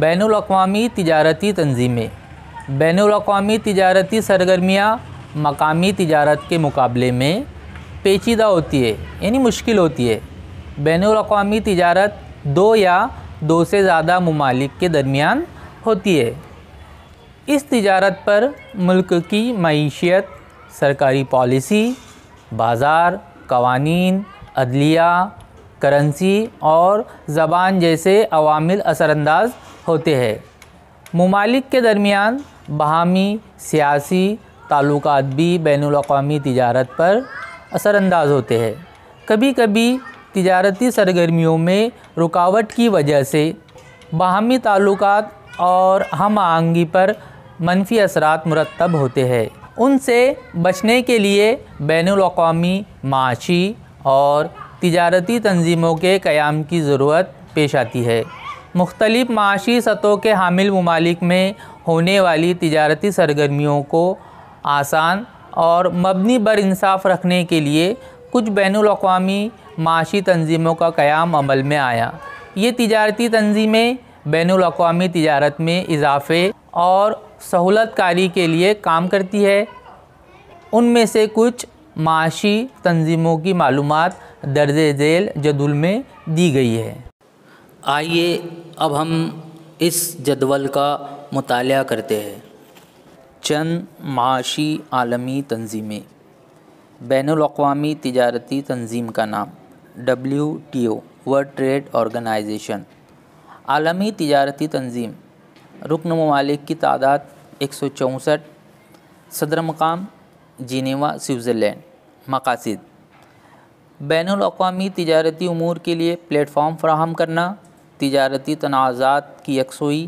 ban अवी तजारती तनज़ीमें ban अवी तजारती सरगर्मियाँ मकामी तजारत के मुकाबले में पेचीदा होती है यानी मुश्किल होती है बैन अवी तजारत दो या दो से ज़्यादा ममालिक के दरमियान होती है इस तजारत पर मुल्क की मीशत सरकारी पॉलिसी बाज़ार कवानीन अदलिया करेंसी और ज़बान जैसे अवामिल असरानंदाज़ होते हैं ममालिक के दरमियान बाहमी सियासी ताल्लुक भी बैन अवी तजारत पर असरानंदाज होते हैं कभी कभी तजारती सरगर्मियों में रुकावट की वजह से बाहमी ताल्लुक और हम आहंगी पर मनफी असर मुरतब होते हैं उनसे बचने के लिए बैन अवी माशी और तजारती तनजीमों के क़्याम की ज़रूरत पेश आती है मुख्तलिफ़ माशी सतहों के हामिल ममालिक में होने वाली तजारती सरगर्मियों को आसान और मबनी बर इंसाफ रखने के लिए कुछ बैन अवी माशी तंजीमों का क़्याम अमल में आया ये तजारती तंजीमें बैन अवी तजारत में इजाफ़े और सहूलत कारी के लिए काम करती है उनमें से कुछ माशी तंजीमों की मालूम दर्ज झेल जदुल में दी गई है आइए अब हम इस जदवल का मताल करते हैं चंद माशी आलमी तंजीमें बैन अवी तजारती तंजीम का नाम W T O World Trade Organization आलमी तजारती तंजीम रुकन ममालिक की तादाद एक सौ चौंसठ सदर मकाम जीनेवा स्विट्ज़रलैंड मकासद बैन अवी तजारती अमूर के लिए प्लेटफॉर्म फ्राहम करना तजारती तनाज़ात की यकसोई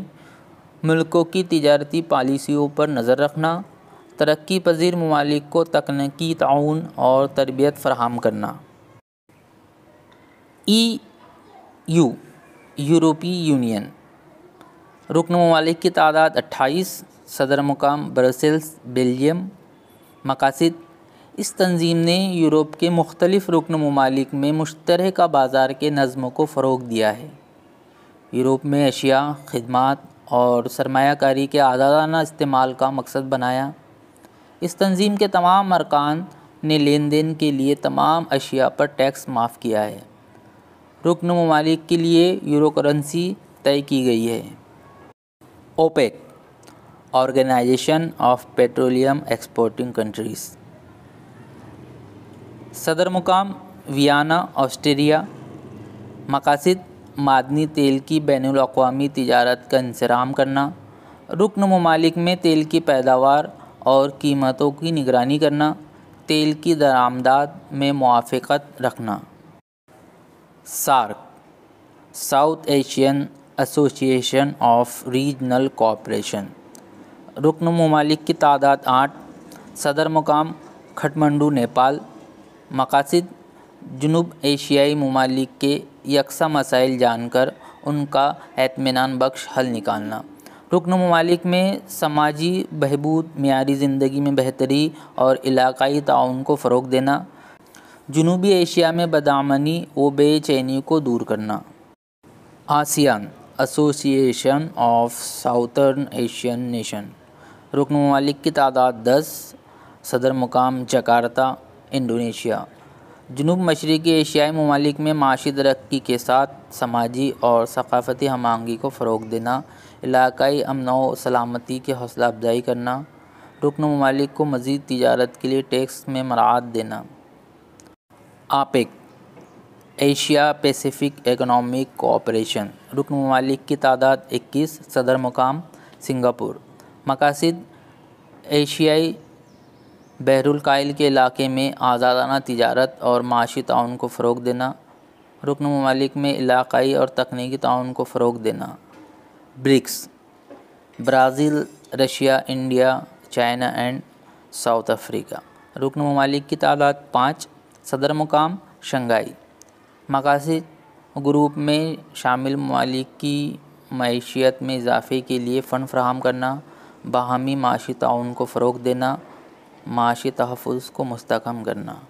मुल्कों की तजारती पॉलिसियों पर नज़र रखना तरक्की पजीर ममालिक को तकनीकी ताउन और तरबियत फराहम करना ई यू यूरोपी यूनियन रुकन ममालिक की तादाद अट्ठाईस सदर मुकाम ब्रसल्स बेल्जियम मकासद इस तंजीम ने यूरोप के मुख्तलिफ़ रुकन ममालिक में मुश्तरक बाज़ार के नज़मों को फ़रोग दिया है यूरोप में अशिया खदमात और सरमाकारी के आज़ादाना इस्तेमाल का मकसद बनाया इस तंजीम के तमाम अरकान ने लेन देन के लिए तमाम अशिया पर टैक्स माफ़ किया है रुकन ममालिक के लिए यूरो करेंसी तय की गई है OPEC Organization of Petroleum Exporting Countries सदर मुकाम वियाना ऑस्ट्रेलिया मकासद मादनी तेल की बैन अवी तजारत का इंसराम करना रुकन ममालिक में तेल की पैदावार और कीमतों की निगरानी करना तेल की दरामदाद में मुआफ़त रखना SAARC South Asian Association of Regional Cooperation रुकन ममालिक की तादाद आठ सदर मुकाम खटमंडू नेपाल मकासद जनूब एशियाई ममालिक के यकसा मसाइल जानकर उनका एतमान बख्श हल निकालना रुकन ममालिक में समाजी बहबूद मीरी ज़िंदगी में बेहतरी और इलाकई ताउन को फ़रोग देना जनूबी एशिया में बदामनी व बेचैनी को दूर करना ASEAN Association of Southern Asian Nation रुकन ममालिक की तादाद दस सदर मुकाम जकार्ता इंडोनेशिया जनूब मशरक़ी एशियाई ममालिक में माशी तरक्की के साथ समाजी और सकाफ़ती हम आहंगी को फ़रोग़ देना इलाकई अमन व सलामती की हौसला अफजाई करना रुकन ममालिक को मज़ीद तजारत के लिए टैक्स में मराहत देना आपक एशिया पेसिफिक इकनॉमिक कोऑपरेशन रुकन ममालिक की तादाद इक्कीस सदर मुकाम सिंगापुर मकासद एशियाई बहरुलकाइल के इलाके में आज़ादाना तजारत और माशी ताउन को फ़रोग देना रुकन ममालिक में इलाकई और तकनीकी ताउन को फ़रोग देना BRICS Brazil Russia India China and South Africa रुकन ममालिक की तादाद पाँच सदर मुकाम शंघाई मकासद ग्रुप में शामिल ममालिक की मीशियत में इजाफे के लिए फ़ंड फ्राहम करना बाहमी माशी ताउन को फ़रोग देना माशी तहफ़ को मुस्तकम करना